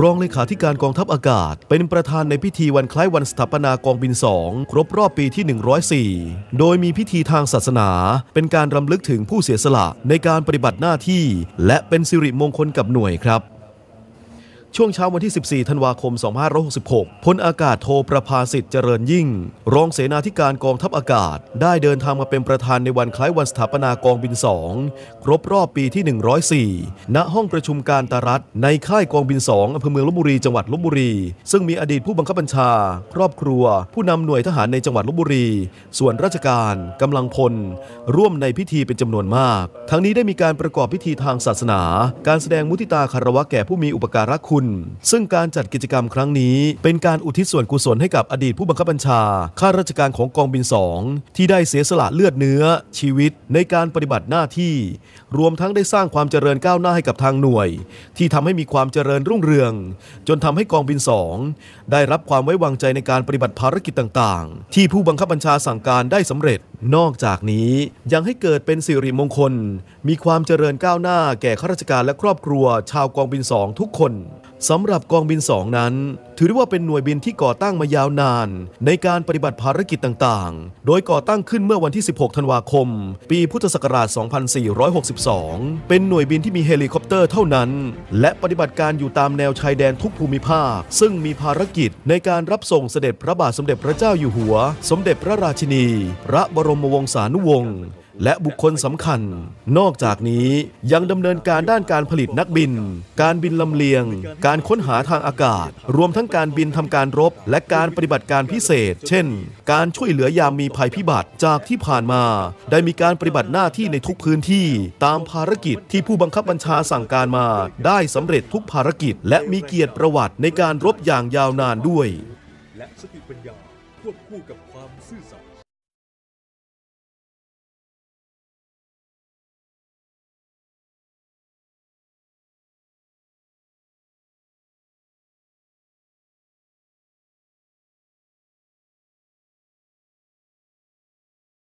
รองเลขาธิการกองทัพอากาศ เป็นประธานในพิธีวันคล้ายวันสถาปนากองบินสองครบรอบปีที่ 104 โดยมีพิธีทางศาสนา เป็นการรำลึกถึงผู้เสียสละในการปฏิบัติหน้าที่ และเป็นสิริมงคลกับหน่วยครับช่วงเช้าวันที่ 14 ธันวาคม 2566 พลอากาศโท ประภาสิทธิ์เจริญยิ่ง รองเสนาธิการกองทัพอากาศ ได้เดินทางมาเป็นประธานในวันคล้ายวันสถาปนากองบิน 2 ครบรอบปีที่ 104 ณ ห้องประชุมการตารัฐในค่ายกองบิน 2อำเภอเมืองลบบุรี จังหวัดลบบุรี ซึ่งมีอดีตผู้บังคับบัญชา ครอบครัว ผู้นำหน่วยทหารในจังหวัดลบบุรี ส่วนราชการกำลังพล ร่วมในพิธีเป็นจำนวนมาก ทั้งนี้ได้มีการประกอบพิธีทางศาสนา การแสดงมุทิตาคารวะแก่ผู้มีอุปการะคุณณซึ่งการจัดกิจกรรมครั้งนี้ เป็นการอุทิศส่วนกุศลให้กับอดีตผู้บังคับบัญชาข้าราชการของกองบินสองที่ได้เสียสละเลือดเนื้อ ชีวิตในการปฏิบัติหน้าที่ รวมทั้งได้สร้างความเจริญก้าวหน้าให้กับทางหน่วย ที่ทำให้มีความเจริญรุ่งเรืองจนทำให้กองบินสองได้รับความไว้วางใจในการปฏิบัติภารกิจต่าง ๆ ที่ผู้บังคับบัญชาสั่งการได้สำเร็จ นอกจากนี้ยังให้เกิดเป็นสิริมงคล มีความเจริญก้าวหน้าแก่ข้าราชการและครอบครัว ชาวกองบินสองทุกคนสำหรับกองบินสองนั้น ถือได้ว่าเป็นหน่วยบินที่ก่อตั้งมายาวนาน ในการปฏิบัติภารกิจต่างๆ โดยก่อตั้งขึ้นเมื่อวันที่ 16ธันวาคม ปีพุทธศักราช 2462 เป็นหน่วยบินที่มีเฮลิคอปเตอร์เท่านั้น และปฏิบัติการอยู่ตามแนวชายแดนทุกภูมิภาค ซึ่งมีภารกิจในการรับส่งเสด็จพระบาทสมเด็จพระเจ้าอยู่หัว สมเด็จพระราชินี พระบรมวงศานุวงศ์และบุคคลสำคัญ นอกจากนี้ยังดำเนินการด้านการผลิตนักบิน การบินลำเลียง การค้นหาทางอากาศ รวมทั้งการบินทำการรบ และการปฏิบัติการพิเศษ เช่น การช่วยเหลือยามมีภัยพิบัติจากที่ผ่านมา ได้มีการปฏิบัติหน้าที่ในทุกพื้นที่ ตามภารกิจที่ผู้บังคับบัญชาสั่งการมา ได้สำเร็จทุกภารกิจ และมีเกียรติประวัติในการรบอย่างยาวนานด้วย และสติปัญญาควบคู่กับความซื่อสัตย์